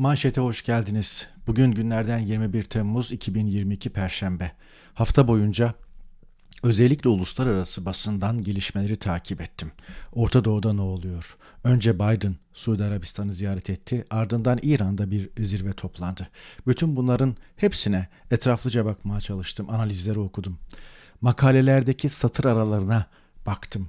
Manşete hoş geldiniz. Bugün günlerden 21 Temmuz 2022 Perşembe. Hafta boyunca özellikle uluslararası basından gelişmeleri takip ettim. Orta Doğu'da ne oluyor? Önce Biden Suudi Arabistan'ı ziyaret etti, ardından İran'da bir zirve toplandı. Bütün bunların hepsine etraflıca bakmaya çalıştım, analizleri okudum. Makalelerdeki satır aralarına baktım.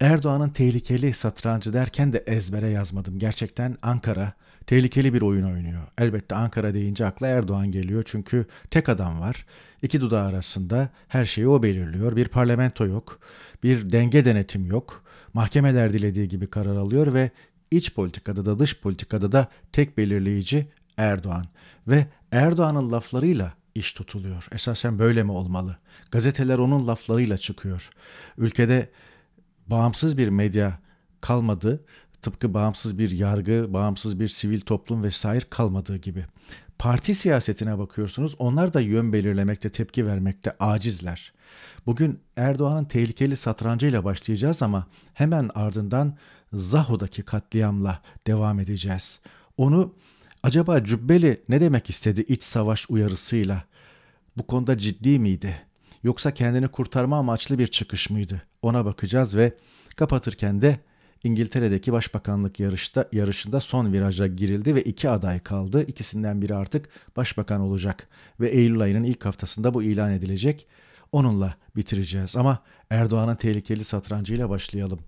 Erdoğan'ın tehlikeli satrancı derken de ezbere yazmadım. Gerçekten Ankara tehlikeli bir oyun oynuyor. Elbette Ankara deyince akla Erdoğan geliyor çünkü tek adam var. İki dudağı arasında her şeyi o belirliyor. Bir parlamento yok, bir denge denetim yok. Mahkemeler dilediği gibi karar alıyor ve iç politikada da dış politikada da tek belirleyici Erdoğan. Ve Erdoğan'ın laflarıyla iş tutuluyor. Esasen böyle mi olmalı? Gazeteler onun laflarıyla çıkıyor. Ülkede bağımsız bir medya kalmadı. Tıpkı bağımsız bir yargı, bağımsız bir sivil toplum vesaire kalmadığı gibi. Parti siyasetine bakıyorsunuz. Onlar da yön belirlemekte, tepki vermekte acizler. Bugün Erdoğan'ın tehlikeli satrancıyla başlayacağız ama hemen ardından Zaho'daki katliamla devam edeceğiz. Onu acaba Cübbeli ne demek istedi iç savaş uyarısıyla? Bu konuda ciddi miydi? yoksa kendini kurtarma amaçlı bir çıkış mıydı? Ona bakacağız ve kapatırken de İngiltere'deki başbakanlık yarışta yarışında son viraja girildi ve iki aday kaldı. İkisinden biri artık başbakan olacak ve Eylül ayının ilk haftasında bu ilan edilecek. Onunla bitireceğiz ama Erdoğan'ın tehlikeli satrancıyla başlayalım.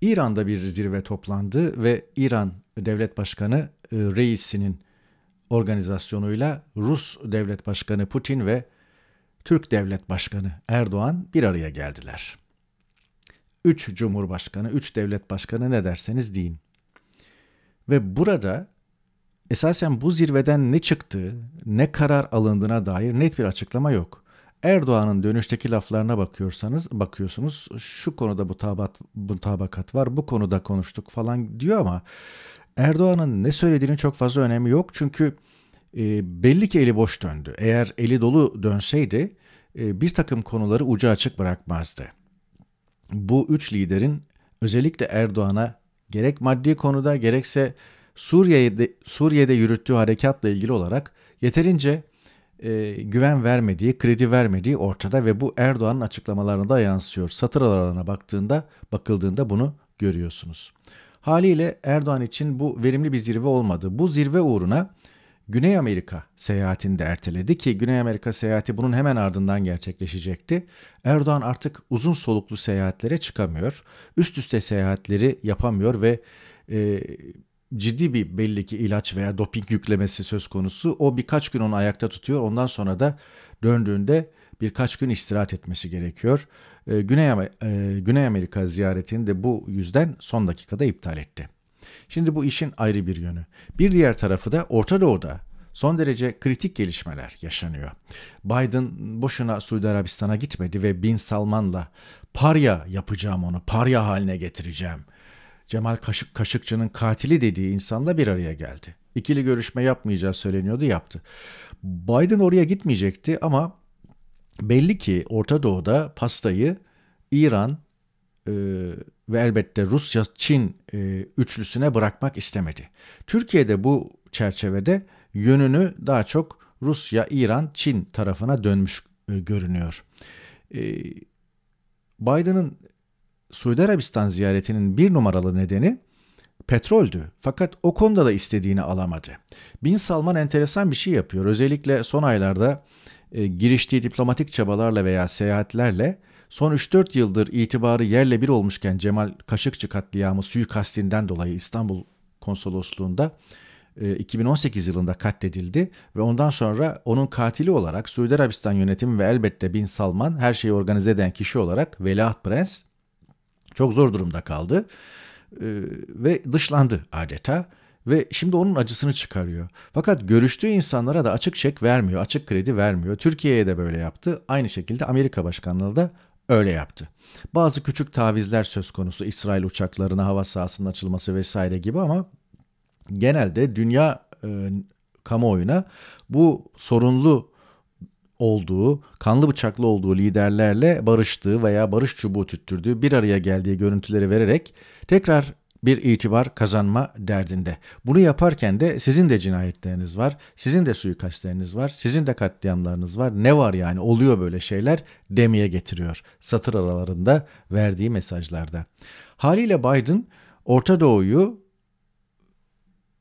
İran'da bir zirve toplandı ve İran Devlet Başkanı e, reisinin organizasyonuyla Rus Devlet Başkanı Putin ve Türk Devlet Başkanı Erdoğan bir araya geldiler. Üç Cumhurbaşkanı, üç devlet başkanı ne derseniz deyin. Ve burada esasen bu zirveden ne çıktı, ne karar alındığına dair net bir açıklama yok. Erdoğan'ın dönüşteki laflarına bakıyorsanız bakıyorsunuz şu konuda bu tabat, bu tabakat var bu konuda konuştuk falan diyor ama Erdoğan'ın ne söylediğinin çok fazla önemi yok. Çünkü e, belli ki eli boş döndü. Eğer eli dolu dönseydi e, bir takım konuları ucu açık bırakmazdı. Bu üç liderin özellikle Erdoğan'a gerek maddi konuda gerekse Suriye'de, Suriye'de yürüttüğü harekatla ilgili olarak yeterince e, güven vermediği, kredi vermediği ortada ve bu Erdoğan'ın açıklamalarına da yansıyor. Satır aralarına baktığında, bakıldığında bunu görüyorsunuz. Haliyle Erdoğan için bu verimli bir zirve olmadı. Bu zirve uğruna Güney Amerika seyahatini de erteledi ki Güney Amerika seyahati bunun hemen ardından gerçekleşecekti. Erdoğan artık uzun soluklu seyahatlere çıkamıyor. Üst üste seyahatleri yapamıyor ve e, ciddi bir belli ki ilaç veya doping yüklemesi söz konusu. O birkaç gün onu ayakta tutuyor. Ondan sonra da döndüğünde birkaç gün istirahat etmesi gerekiyor. Ee, Güney, e, Güney Amerika ziyaretini de bu yüzden son dakikada iptal etti. Şimdi bu işin ayrı bir yönü. Bir diğer tarafı da Orta Doğu'da son derece kritik gelişmeler yaşanıyor. Biden boşuna Suudi Arabistan'a gitmedi ve Bin Salman'la parya yapacağım onu, parya haline getireceğim. Cemal Kaşık Kaşıkçı'nın katili dediği insanla bir araya geldi. İkili görüşme yapmayacağı söyleniyordu, yaptı. Biden oraya gitmeyecekti ama belli ki Orta Doğu'da pastayı İran e, ve elbette Rusya, Çin e, üçlüsüne bırakmak istemedi. Türkiye'de bu çerçevede yönünü daha çok Rusya, İran, Çin tarafına dönmüş e, görünüyor. E, Biden'ın Suudi Arabistan ziyaretinin bir numaralı nedeni petroldü. Fakat o konuda da istediğini alamadı. Bin Salman enteresan bir şey yapıyor. Özellikle son aylarda e, giriştiği diplomatik çabalarla veya seyahatlerle son 3-4 yıldır itibarı yerle bir olmuşken Cemal Kaşıkçı katliamı suikastinden dolayı İstanbul Konsolosluğu'nda 2018 e, yılında katledildi ve ondan sonra onun katili olarak Suudi Arabistan yönetimi ve elbette Bin Salman her şeyi organize eden kişi olarak Veliaht Prens çok zor durumda kaldı e, ve dışlandı adeta ve şimdi onun acısını çıkarıyor. Fakat görüştüğü insanlara da açık çek vermiyor, açık kredi vermiyor. Türkiye'ye de böyle yaptı. Aynı şekilde Amerika başkanlığı da öyle yaptı. Bazı küçük tavizler söz konusu İsrail uçaklarına hava sahasının açılması vesaire gibi ama genelde dünya e, kamuoyuna bu sorunlu olduğu, kanlı bıçaklı olduğu liderlerle barıştığı veya barış çubuğu tüttürdüğü bir araya geldiği görüntüleri vererek tekrar bir itibar kazanma derdinde. Bunu yaparken de sizin de cinayetleriniz var, sizin de suikastleriniz var, sizin de katliamlarınız var. Ne var yani oluyor böyle şeyler demeye getiriyor satır aralarında verdiği mesajlarda. Haliyle Biden Orta Doğu'yu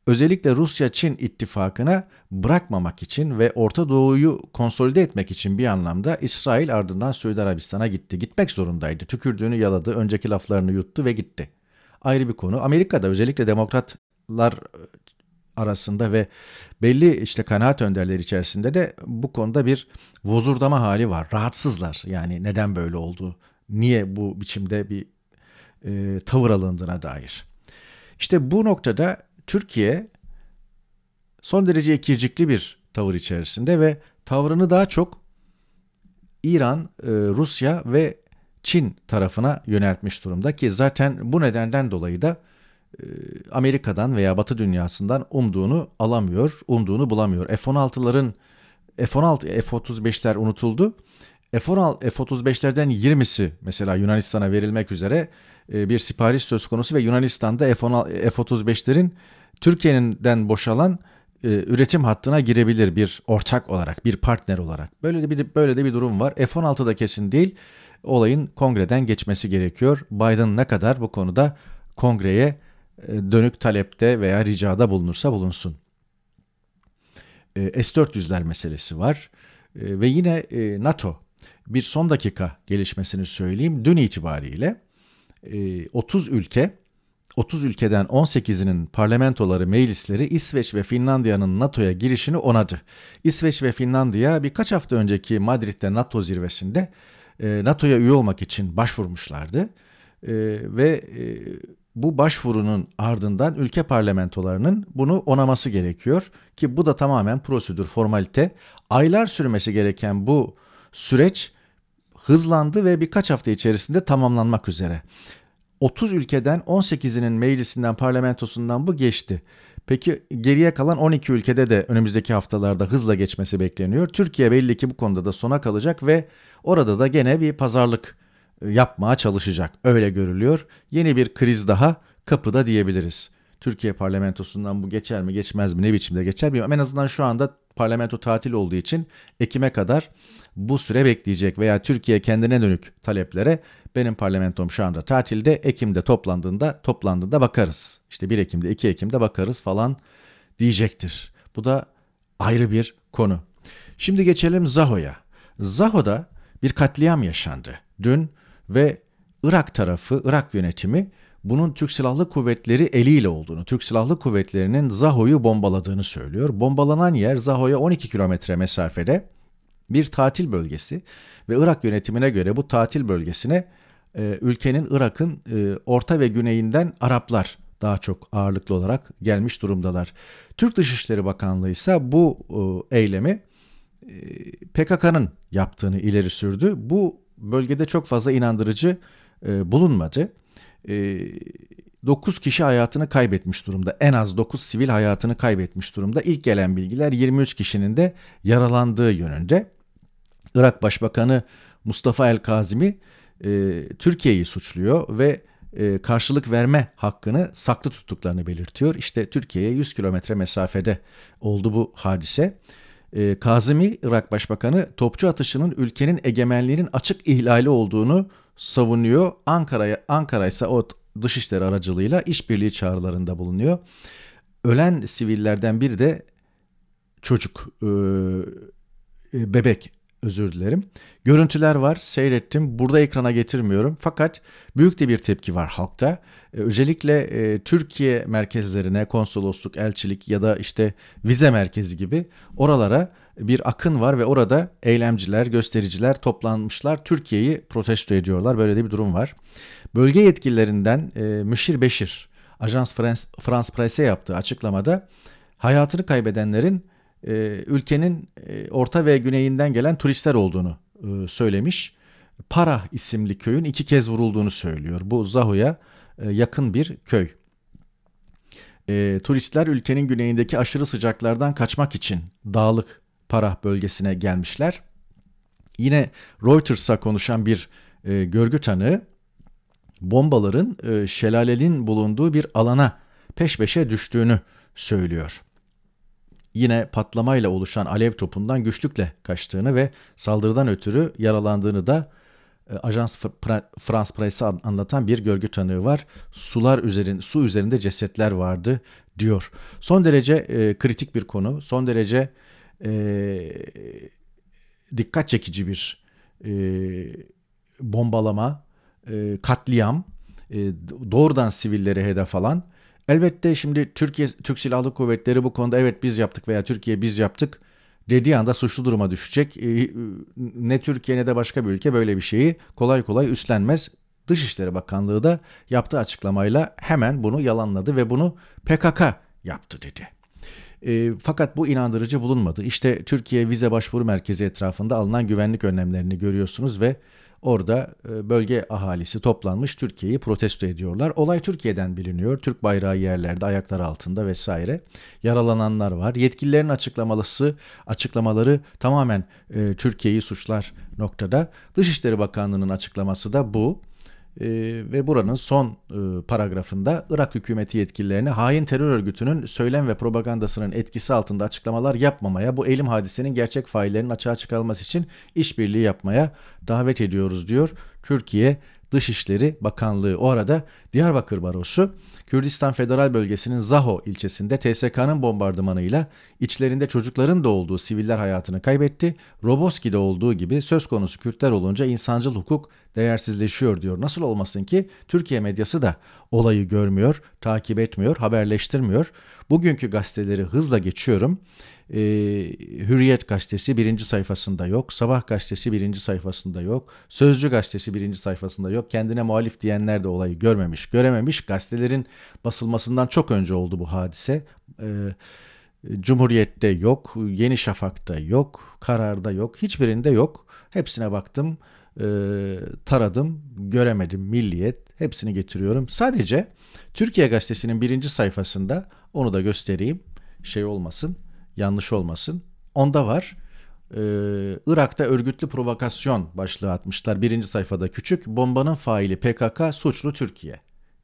özellikle Rusya-Çin ittifakına bırakmamak için ve Orta Doğu'yu konsolide etmek için bir anlamda İsrail ardından Suudi Arabistan'a gitti. Gitmek zorundaydı. Tükürdüğünü yaladı, önceki laflarını yuttu ve gitti ayrı bir konu. Amerika'da özellikle demokratlar e, arasında ve belli işte kanaat önderleri içerisinde de bu konuda bir vozurdama hali var. Rahatsızlar yani neden böyle oldu, niye bu biçimde bir e, tavır alındığına dair. İşte bu noktada Türkiye son derece ikircikli bir tavır içerisinde ve tavrını daha çok İran, e, Rusya ve Çin tarafına yöneltmiş durumda ki zaten bu nedenden dolayı da e, Amerika'dan veya Batı dünyasından umduğunu alamıyor, umduğunu bulamıyor. F-16'ların F-16, F-35'ler unutuldu. F-16, F-35'lerden 20'si mesela Yunanistan'a verilmek üzere e, bir sipariş söz konusu ve Yunanistan'da F-35'lerin Türkiye'den boşalan e, üretim hattına girebilir bir ortak olarak, bir partner olarak. Böyle de bir böyle de bir durum var. F-16'da 16 kesin değil olayın kongreden geçmesi gerekiyor. Biden ne kadar bu konuda kongreye e, dönük talepte veya ricada bulunursa bulunsun. E, S-400'ler meselesi var e, ve yine NATO bir son dakika gelişmesini söyleyeyim. Dün itibariyle 30 ülke 30 ülkeden 18'inin parlamentoları, meclisleri İsveç ve Finlandiya'nın NATO'ya girişini onadı. İsveç ve Finlandiya birkaç hafta önceki Madrid'de NATO zirvesinde e, NATO'ya üye olmak için başvurmuşlardı. E, ve e, bu başvurunun ardından ülke parlamentolarının bunu onaması gerekiyor ki bu da tamamen prosedür, formalite. Aylar sürmesi gereken bu süreç hızlandı ve birkaç hafta içerisinde tamamlanmak üzere. 30 ülkeden 18'inin meclisinden, parlamentosundan bu geçti. Peki geriye kalan 12 ülkede de önümüzdeki haftalarda hızla geçmesi bekleniyor. Türkiye belli ki bu konuda da sona kalacak ve orada da gene bir pazarlık e, yapmaya çalışacak. Öyle görülüyor. Yeni bir kriz daha kapıda diyebiliriz. Türkiye parlamentosundan bu geçer mi geçmez mi ne biçimde geçer mi? En azından şu anda parlamento tatil olduğu için Ekim'e kadar bu süre bekleyecek veya Türkiye kendine dönük taleplere benim parlamentom şu anda tatilde. Ekim'de toplandığında toplandığında bakarız. İşte 1 Ekim'de 2 Ekim'de bakarız falan diyecektir. Bu da ayrı bir konu. Şimdi geçelim Zaho'ya. Zaho'da bir katliam yaşandı dün ve Irak tarafı, Irak yönetimi bunun Türk Silahlı Kuvvetleri eliyle olduğunu, Türk Silahlı Kuvvetleri'nin Zaho'yu bombaladığını söylüyor. Bombalanan yer Zaho'ya 12 kilometre mesafede bir tatil bölgesi ve Irak yönetimine göre bu tatil bölgesine e, ülkenin Irak'ın e, orta ve güneyinden Araplar daha çok ağırlıklı olarak gelmiş durumdalar. Türk Dışişleri Bakanlığı ise bu e, eylemi e, PKK'nın yaptığını ileri sürdü. Bu bölgede çok fazla inandırıcı e, bulunmadı. E, 9 kişi hayatını kaybetmiş durumda. En az 9 sivil hayatını kaybetmiş durumda. İlk gelen bilgiler 23 kişinin de yaralandığı yönünde. Irak Başbakanı Mustafa El Kazimi e, Türkiye'yi suçluyor ve e, karşılık verme hakkını saklı tuttuklarını belirtiyor. İşte Türkiye'ye 100 kilometre mesafede oldu bu hadise. E, Kazimi Irak Başbakanı topçu atışının ülkenin egemenliğinin açık ihlali olduğunu savunuyor. Ankara'ya Ankara ise o dışişleri aracılığıyla işbirliği çağrılarında bulunuyor. Ölen sivillerden biri de çocuk e, e bebek özür dilerim. Görüntüler var, seyrettim. Burada ekrana getirmiyorum. Fakat büyük de bir tepki var halkta. E, özellikle e, Türkiye merkezlerine, konsolosluk, elçilik ya da işte vize merkezi gibi oralara bir akın var ve orada eylemciler, göstericiler toplanmışlar. Türkiye'yi protesto ediyorlar. Böyle de bir durum var. Bölge yetkililerinden e, Müşir Beşir, Ajans France, France Presse yaptığı açıklamada hayatını kaybedenlerin e, ülkenin e, orta ve güneyinden gelen turistler olduğunu e, söylemiş. Para isimli köyün iki kez vurulduğunu söylüyor. Bu Zaho'ya e, yakın bir köy. E, turistler ülkenin güneyindeki aşırı sıcaklardan kaçmak için dağlık Para bölgesine gelmişler. Yine Reuters'a konuşan bir e, görgü tanığı bombaların e, şelalenin bulunduğu bir alana peş peşe düştüğünü söylüyor yine patlamayla oluşan alev topundan güçlükle kaçtığını ve saldırıdan ötürü yaralandığını da e, Ajans France Presse anlatan bir görgü tanığı var. Sular üzerin, su üzerinde cesetler vardı diyor. Son derece e, kritik bir konu, son derece e, dikkat çekici bir e, bombalama, e, katliam, e, doğrudan sivilleri hedef alan Elbette şimdi Türkiye Türk Silahlı Kuvvetleri bu konuda evet biz yaptık veya Türkiye biz yaptık dediği anda suçlu duruma düşecek. Ee, ne Türkiye ne de başka bir ülke böyle bir şeyi kolay kolay üstlenmez. Dışişleri Bakanlığı da yaptığı açıklamayla hemen bunu yalanladı ve bunu PKK yaptı dedi. E, fakat bu inandırıcı bulunmadı. İşte Türkiye Vize Başvuru Merkezi etrafında alınan güvenlik önlemlerini görüyorsunuz ve Orada e, bölge ahalisi toplanmış Türkiye'yi protesto ediyorlar. Olay Türkiye'den biliniyor. Türk bayrağı yerlerde, ayaklar altında vesaire. Yaralananlar var. Yetkililerin açıklamalısı, açıklamaları tamamen e, Türkiye'yi suçlar noktada. Dışişleri Bakanlığı'nın açıklaması da bu. Ee, ve buranın son e, paragrafında Irak hükümeti yetkililerine hain terör örgütünün söylem ve propagandasının etkisi altında açıklamalar yapmamaya, bu elim hadisenin gerçek faillerinin açığa çıkarılması için işbirliği yapmaya davet ediyoruz diyor Türkiye Dışişleri Bakanlığı. O arada Diyarbakır Barosu Kürdistan Federal Bölgesi'nin Zaho ilçesinde TSK'nın bombardımanıyla içlerinde çocukların da olduğu siviller hayatını kaybetti. Roboski'de olduğu gibi söz konusu Kürtler olunca insancıl hukuk değersizleşiyor diyor. Nasıl olmasın ki Türkiye medyası da olayı görmüyor, takip etmiyor, haberleştirmiyor. Bugünkü gazeteleri hızla geçiyorum e, Hürriyet gazetesi birinci sayfasında yok. Sabah gazetesi birinci sayfasında yok. Sözcü gazetesi birinci sayfasında yok. Kendine muhalif diyenler de olayı görmemiş, görememiş. Gazetelerin basılmasından çok önce oldu bu hadise. E, Cumhuriyet'te yok, Yeni Şafak'ta yok, Karar'da yok, hiçbirinde yok. Hepsine baktım, e, taradım, göremedim. Milliyet, hepsini getiriyorum. Sadece Türkiye Gazetesi'nin birinci sayfasında, onu da göstereyim, şey olmasın yanlış olmasın. Onda var. Ee, Irak'ta örgütlü provokasyon başlığı atmışlar. Birinci sayfada küçük. Bombanın faili PKK, suçlu Türkiye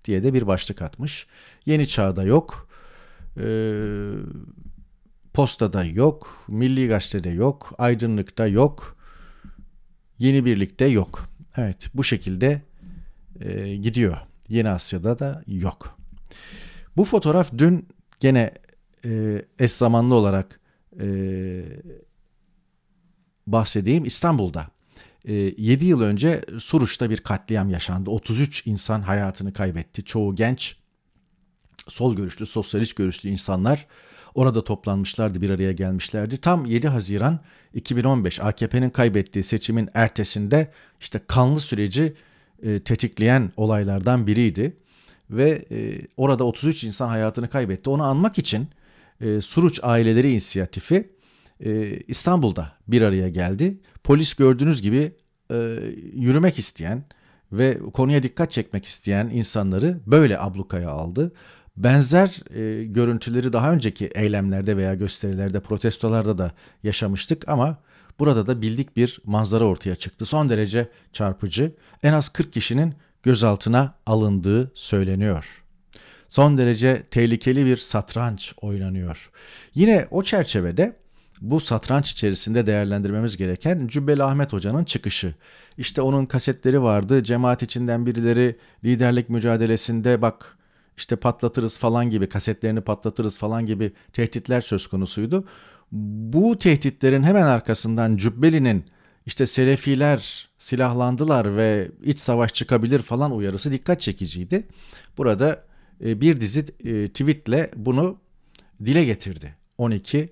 diye de bir başlık atmış. Yeni Çağ'da yok. Ee, Posta'da yok. Milli Gazete'de yok. Aydınlık'ta yok. Yeni Birlik'te yok. Evet bu şekilde e, gidiyor. Yeni Asya'da da yok. Bu fotoğraf dün gene e, eş zamanlı olarak e, bahsedeyim. İstanbul'da 7 e, yıl önce Suruç'ta bir katliam yaşandı. 33 insan hayatını kaybetti. Çoğu genç, sol görüşlü, sosyalist görüşlü insanlar orada toplanmışlardı, bir araya gelmişlerdi. Tam 7 Haziran 2015 AKP'nin kaybettiği seçimin ertesinde işte kanlı süreci e, tetikleyen olaylardan biriydi. Ve e, orada 33 insan hayatını kaybetti. Onu anmak için e, Suruç Aileleri İnisiyatifi e, İstanbul'da bir araya geldi. Polis gördüğünüz gibi e, yürümek isteyen ve konuya dikkat çekmek isteyen insanları böyle ablukaya aldı. Benzer e, görüntüleri daha önceki eylemlerde veya gösterilerde, protestolarda da yaşamıştık ama burada da bildik bir manzara ortaya çıktı. Son derece çarpıcı. En az 40 kişinin gözaltına alındığı söyleniyor son derece tehlikeli bir satranç oynanıyor. Yine o çerçevede bu satranç içerisinde değerlendirmemiz gereken Cübbeli Ahmet Hoca'nın çıkışı. İşte onun kasetleri vardı. Cemaat içinden birileri liderlik mücadelesinde bak işte patlatırız falan gibi kasetlerini patlatırız falan gibi tehditler söz konusuydu. Bu tehditlerin hemen arkasından Cübbeli'nin işte Selefiler silahlandılar ve iç savaş çıkabilir falan uyarısı dikkat çekiciydi. Burada ee, bir dizi e, tweetle bunu dile getirdi. 12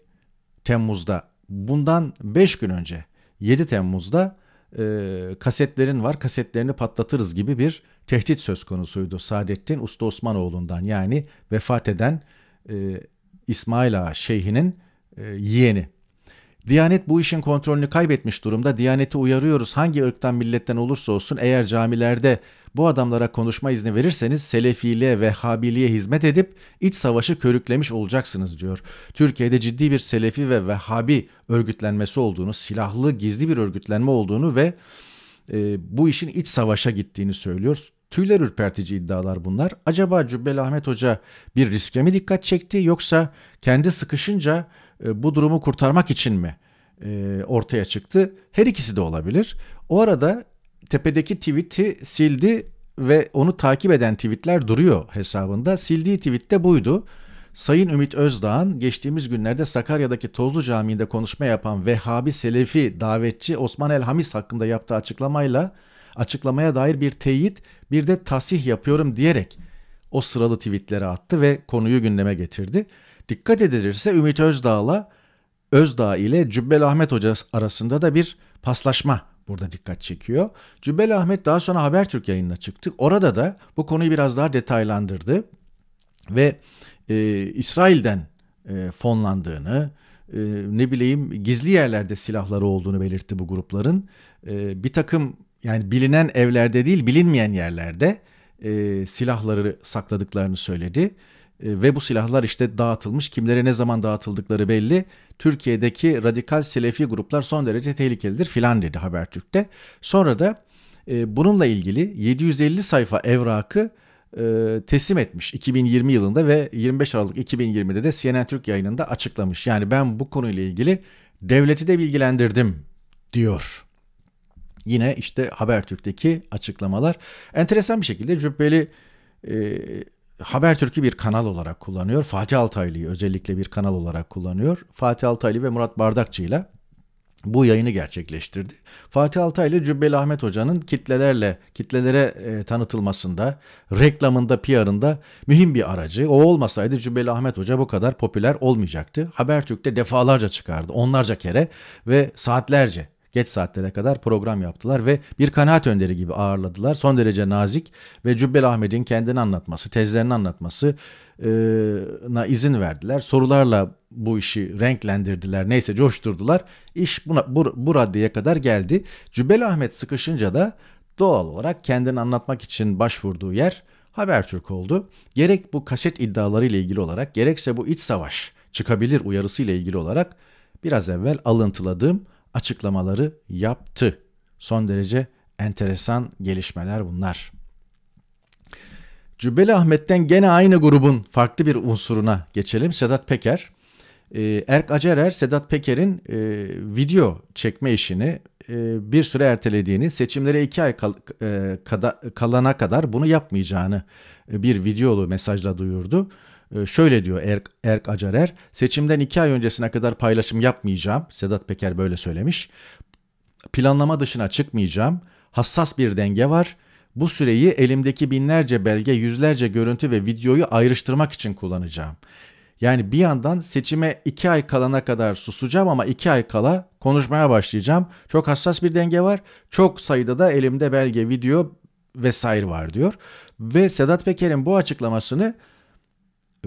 Temmuz'da bundan 5 gün önce 7 Temmuz'da e, kasetlerin var kasetlerini patlatırız gibi bir tehdit söz konusuydu. Saadettin Usta Osmanoğlu'ndan yani vefat eden e, İsmail Ağa Şeyhi'nin e, yeğeni. Diyanet bu işin kontrolünü kaybetmiş durumda. Diyaneti uyarıyoruz hangi ırktan milletten olursa olsun eğer camilerde bu adamlara konuşma izni verirseniz Selefiliğe ve Habiliğe hizmet edip iç savaşı körüklemiş olacaksınız diyor. Türkiye'de ciddi bir Selefi ve Vehhabi örgütlenmesi olduğunu, silahlı gizli bir örgütlenme olduğunu ve e, bu işin iç savaşa gittiğini söylüyor. Tüyler ürpertici iddialar bunlar. Acaba Cübbeli Ahmet Hoca bir riske mi dikkat çekti yoksa kendi sıkışınca e, bu durumu kurtarmak için mi? e, ortaya çıktı. Her ikisi de olabilir. O arada tepedeki tweet'i sildi ve onu takip eden tweetler duruyor hesabında. Sildiği tweet de buydu. Sayın Ümit Özdağ'ın geçtiğimiz günlerde Sakarya'daki Tozlu Camii'nde konuşma yapan Vehhabi Selefi davetçi Osman El Hamis hakkında yaptığı açıklamayla açıklamaya dair bir teyit bir de tasih yapıyorum diyerek o sıralı tweetlere attı ve konuyu gündeme getirdi. Dikkat edilirse Ümit Özdağ'la Özdağ ile Cübbel Ahmet Hoca arasında da bir paslaşma burada dikkat çekiyor. Cübbeli Ahmet daha sonra Habertürk yayınına çıktı. Orada da bu konuyu biraz daha detaylandırdı ve e, İsrail'den e, fonlandığını, e, ne bileyim gizli yerlerde silahları olduğunu belirtti bu grupların. E, bir takım yani bilinen evlerde değil bilinmeyen yerlerde e, silahları sakladıklarını söyledi. E, ve bu silahlar işte dağıtılmış. Kimlere ne zaman dağıtıldıkları belli. Türkiye'deki radikal selefi gruplar son derece tehlikelidir filan dedi Habertürk'te. Sonra da e, bununla ilgili 750 sayfa evrakı e, teslim etmiş 2020 yılında ve 25 Aralık 2020'de de CNN Türk yayınında açıklamış. Yani ben bu konuyla ilgili devleti de bilgilendirdim diyor. Yine işte Habertürk'teki açıklamalar enteresan bir şekilde cübbeli e, Habertürk'ü bir kanal olarak kullanıyor. Fatih Altaylı'yı özellikle bir kanal olarak kullanıyor. Fatih Altaylı ve Murat Bardakçı ile bu yayını gerçekleştirdi. Fatih Altaylı Cübbeli Ahmet Hoca'nın kitlelerle, kitlelere e, tanıtılmasında, reklamında, PR'ında mühim bir aracı. O olmasaydı Cübbeli Ahmet Hoca bu kadar popüler olmayacaktı. Habertürk'te defalarca çıkardı, onlarca kere ve saatlerce geç saatlere kadar program yaptılar ve bir kanaat önderi gibi ağırladılar. Son derece nazik ve Cübbel Ahmet'in kendini anlatması, tezlerini anlatması na izin verdiler. Sorularla bu işi renklendirdiler. Neyse coşturdular. İş buna, bu, bu raddeye kadar geldi. Cübbel Ahmet sıkışınca da doğal olarak kendini anlatmak için başvurduğu yer Habertürk oldu. Gerek bu kaset iddiaları ile ilgili olarak gerekse bu iç savaş çıkabilir uyarısı ile ilgili olarak biraz evvel alıntıladığım açıklamaları yaptı. Son derece enteresan gelişmeler bunlar. Cübbeli Ahmet'ten gene aynı grubun farklı bir unsuruna geçelim. Sedat Peker. Ee, Erk Acerer, Sedat Peker'in e, video çekme işini e, bir süre ertelediğini, seçimlere iki ay kal, e, kalana kadar bunu yapmayacağını e, bir videolu mesajla duyurdu. Ee, şöyle diyor Erk, Erk Acarer, seçimden iki ay öncesine kadar paylaşım yapmayacağım. Sedat Peker böyle söylemiş. Planlama dışına çıkmayacağım. Hassas bir denge var. Bu süreyi elimdeki binlerce belge, yüzlerce görüntü ve videoyu ayrıştırmak için kullanacağım. Yani bir yandan seçime iki ay kalana kadar susacağım ama iki ay kala konuşmaya başlayacağım. Çok hassas bir denge var. Çok sayıda da elimde belge, video vesaire var diyor. Ve Sedat Peker'in bu açıklamasını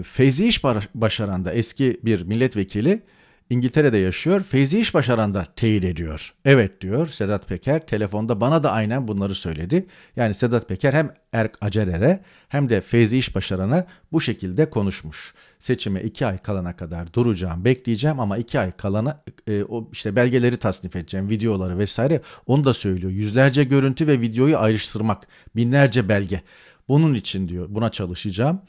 Feyzi İş Başaran da eski bir milletvekili İngiltere'de yaşıyor. Feyzi İş Başaran da teyit ediyor. Evet diyor Sedat Peker telefonda bana da aynen bunları söyledi. Yani Sedat Peker hem Erk Acerer'e hem de Feyzi İş Başaran'a bu şekilde konuşmuş. Seçime iki ay kalana kadar duracağım, bekleyeceğim ama iki ay kalana e, o işte belgeleri tasnif edeceğim, videoları vesaire onu da söylüyor. Yüzlerce görüntü ve videoyu ayrıştırmak, binlerce belge. Bunun için diyor buna çalışacağım.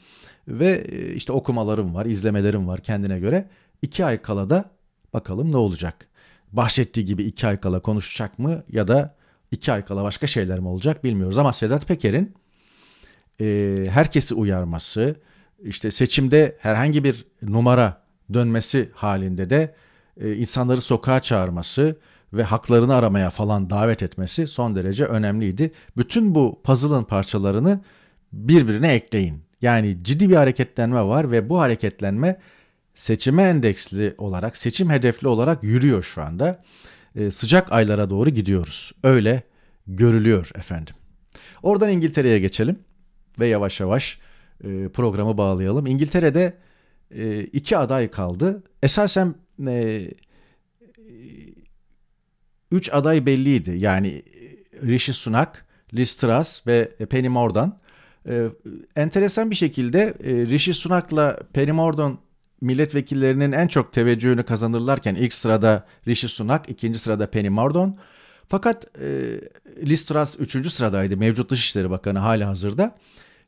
Ve e, işte okumalarım var, izlemelerim var kendine göre. İki ay kala da bakalım ne olacak. Bahsettiği gibi iki ay kala konuşacak mı ya da iki ay kala başka şeyler mi olacak bilmiyoruz. Ama Sedat Peker'in e, herkesi uyarması, işte seçimde herhangi bir numara dönmesi halinde de e, insanları sokağa çağırması ve haklarını aramaya falan davet etmesi son derece önemliydi. Bütün bu puzzle'ın parçalarını birbirine ekleyin. Yani ciddi bir hareketlenme var ve bu hareketlenme seçime endeksli olarak, seçim hedefli olarak yürüyor şu anda. E, sıcak aylara doğru gidiyoruz. Öyle görülüyor efendim. Oradan İngiltere'ye geçelim ve yavaş yavaş e, programı bağlayalım. İngiltere'de e, iki aday kaldı. Esasen e, e üç aday belliydi. Yani e, Rishi Sunak, Liz Truss ve Penny Mordaunt. E, enteresan bir şekilde e, Rishi Sunak'la Penny Mordaunt milletvekillerinin en çok teveccühünü kazanırlarken ilk sırada Rishi Sunak, ikinci sırada Penny Mordaunt. Fakat e, Liz Truss üçüncü sıradaydı mevcut Dışişleri Bakanı hala hazırda.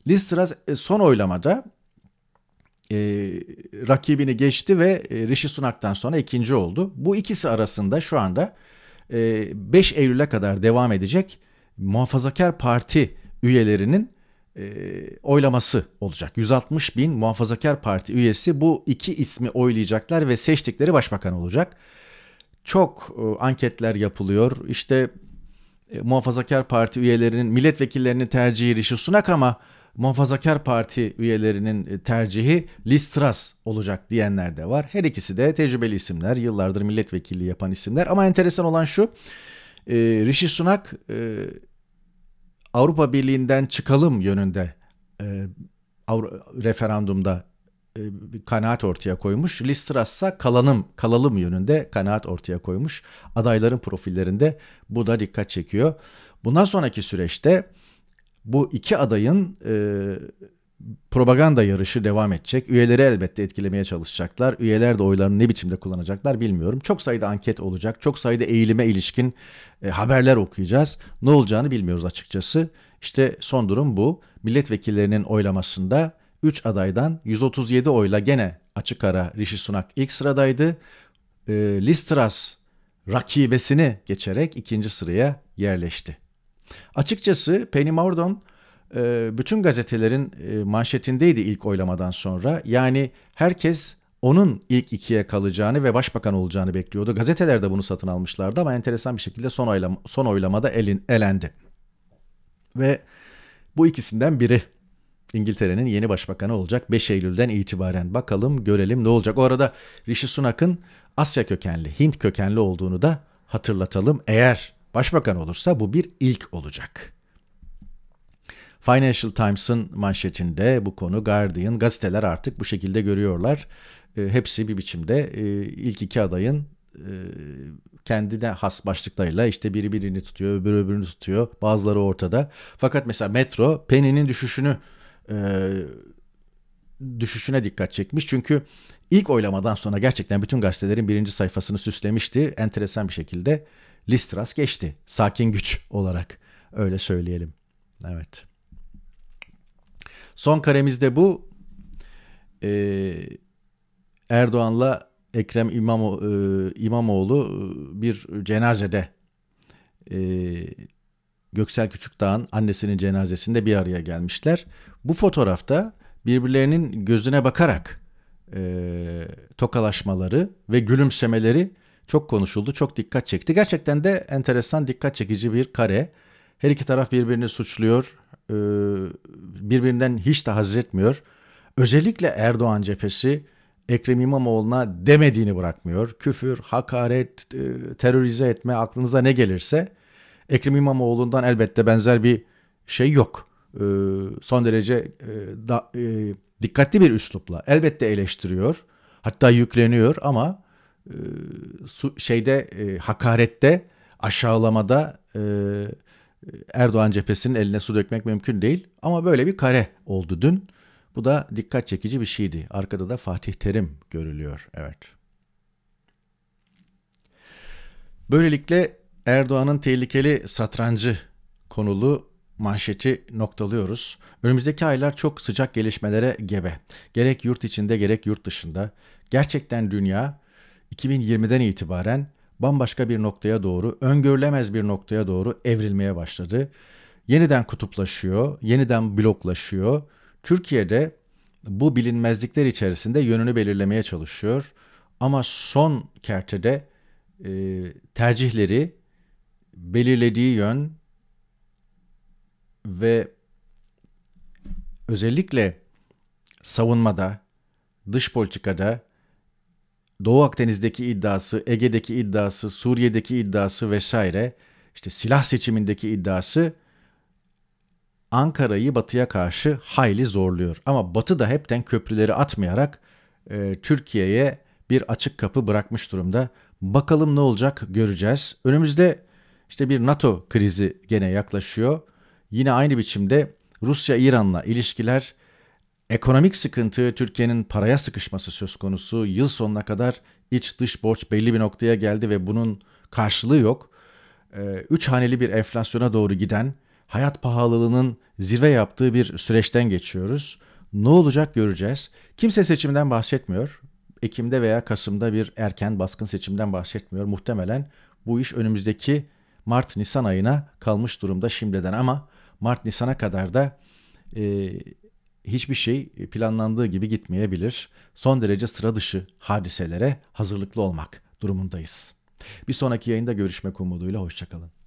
Liz Truss e, son oylamada e, rakibini geçti ve e, Rishi Sunak'tan sonra ikinci oldu. Bu ikisi arasında şu anda e, 5 Eylül'e kadar devam edecek Muhafazakar Parti üyelerinin e, oylaması olacak. 160 bin Muhafazakar Parti üyesi bu iki ismi oylayacaklar ve seçtikleri başbakan olacak. Çok e, anketler yapılıyor. İşte e, Muhafazakar Parti üyelerinin milletvekillerinin tercihi Rishi Sunak ama Muhafazakar Parti üyelerinin e, tercihi Liz Truss olacak diyenler de var. Her ikisi de tecrübeli isimler, yıllardır milletvekilliği yapan isimler. Ama enteresan olan şu, e, Rishi Sunak e, Avrupa Birliği'nden çıkalım yönünde e, referandumda e, kanaat ortaya koymuş. Listras'sa kalalım kalalım yönünde kanaat ortaya koymuş. Adayların profillerinde bu da dikkat çekiyor. Bundan sonraki süreçte bu iki adayın e, propaganda yarışı devam edecek. Üyeleri elbette etkilemeye çalışacaklar. Üyeler de oylarını ne biçimde kullanacaklar bilmiyorum. Çok sayıda anket olacak. Çok sayıda eğilime ilişkin e, haberler okuyacağız. Ne olacağını bilmiyoruz açıkçası. İşte son durum bu. Milletvekillerinin oylamasında 3 adaydan 137 oyla gene açık ara Rishi Sunak ilk sıradaydı. E, Listras rakibesini geçerek ikinci sıraya yerleşti. Açıkçası Penny Mordaunt ee, bütün gazetelerin e, manşetindeydi ilk oylamadan sonra. Yani herkes onun ilk ikiye kalacağını ve başbakan olacağını bekliyordu. Gazeteler de bunu satın almışlardı ama enteresan bir şekilde son, oylama, son oylamada elin, elendi. Ve bu ikisinden biri İngiltere'nin yeni başbakanı olacak 5 Eylül'den itibaren. Bakalım görelim ne olacak. O arada Rishi Sunak'ın Asya kökenli, Hint kökenli olduğunu da hatırlatalım. Eğer başbakan olursa bu bir ilk olacak. Financial Times'ın manşetinde bu konu Guardian, gazeteler artık bu şekilde görüyorlar. Ee, hepsi bir biçimde e, ilk iki adayın e, kendine has başlıklarıyla işte biri birini tutuyor, öbürü öbürünü tutuyor. Bazıları ortada. Fakat mesela Metro Penny'nin düşüşünü e, düşüşüne dikkat çekmiş. Çünkü ilk oylamadan sonra gerçekten bütün gazetelerin birinci sayfasını süslemişti. Enteresan bir şekilde Listras geçti. Sakin güç olarak öyle söyleyelim. Evet. Son karemizde bu. Ee, Erdoğan'la Ekrem İmamo, e, İmamoğlu e, bir cenazede e, Göksel Küçükdağ'ın annesinin cenazesinde bir araya gelmişler. Bu fotoğrafta birbirlerinin gözüne bakarak e, tokalaşmaları ve gülümsemeleri çok konuşuldu, çok dikkat çekti. Gerçekten de enteresan, dikkat çekici bir kare. Her iki taraf birbirini suçluyor, e, birbirinden hiç de haz etmiyor. Özellikle Erdoğan cephesi Ekrem İmamoğlu'na demediğini bırakmıyor. Küfür, hakaret, e, terörize etme aklınıza ne gelirse Ekrem İmamoğlu'ndan elbette benzer bir şey yok. E, son derece da, dikkatli bir üslupla elbette eleştiriyor. Hatta yükleniyor ama e, şeyde hakarette, aşağılamada Erdoğan cephesinin eline su dökmek mümkün değil. Ama böyle bir kare oldu dün. Bu da dikkat çekici bir şeydi. Arkada da Fatih Terim görülüyor. Evet. Böylelikle Erdoğan'ın tehlikeli satrancı konulu manşeti noktalıyoruz. Önümüzdeki aylar çok sıcak gelişmelere gebe. Gerek yurt içinde gerek yurt dışında. Gerçekten dünya 2020'den itibaren bambaşka bir noktaya doğru, öngörülemez bir noktaya doğru evrilmeye başladı. Yeniden kutuplaşıyor, yeniden bloklaşıyor. Türkiye'de bu bilinmezlikler içerisinde yönünü belirlemeye çalışıyor. Ama son kertede e, tercihleri belirlediği yön ve özellikle savunmada, dış politikada Doğu Akdeniz'deki iddiası, Ege'deki iddiası, Suriye'deki iddiası vesaire, işte silah seçimindeki iddiası Ankara'yı batıya karşı hayli zorluyor. Ama batı da hepten köprüleri atmayarak e, Türkiye'ye bir açık kapı bırakmış durumda. Bakalım ne olacak göreceğiz. Önümüzde işte bir NATO krizi gene yaklaşıyor. Yine aynı biçimde Rusya-İran'la ilişkiler Ekonomik sıkıntı, Türkiye'nin paraya sıkışması söz konusu. Yıl sonuna kadar iç dış borç belli bir noktaya geldi ve bunun karşılığı yok. Ee, üç haneli bir enflasyona doğru giden, hayat pahalılığının zirve yaptığı bir süreçten geçiyoruz. Ne olacak göreceğiz. Kimse seçimden bahsetmiyor. Ekim'de veya Kasım'da bir erken baskın seçimden bahsetmiyor. Muhtemelen bu iş önümüzdeki Mart-Nisan ayına kalmış durumda şimdiden ama Mart-Nisan'a kadar da e, hiçbir şey planlandığı gibi gitmeyebilir. Son derece sıra dışı hadiselere hazırlıklı olmak durumundayız. Bir sonraki yayında görüşmek umuduyla hoşçakalın.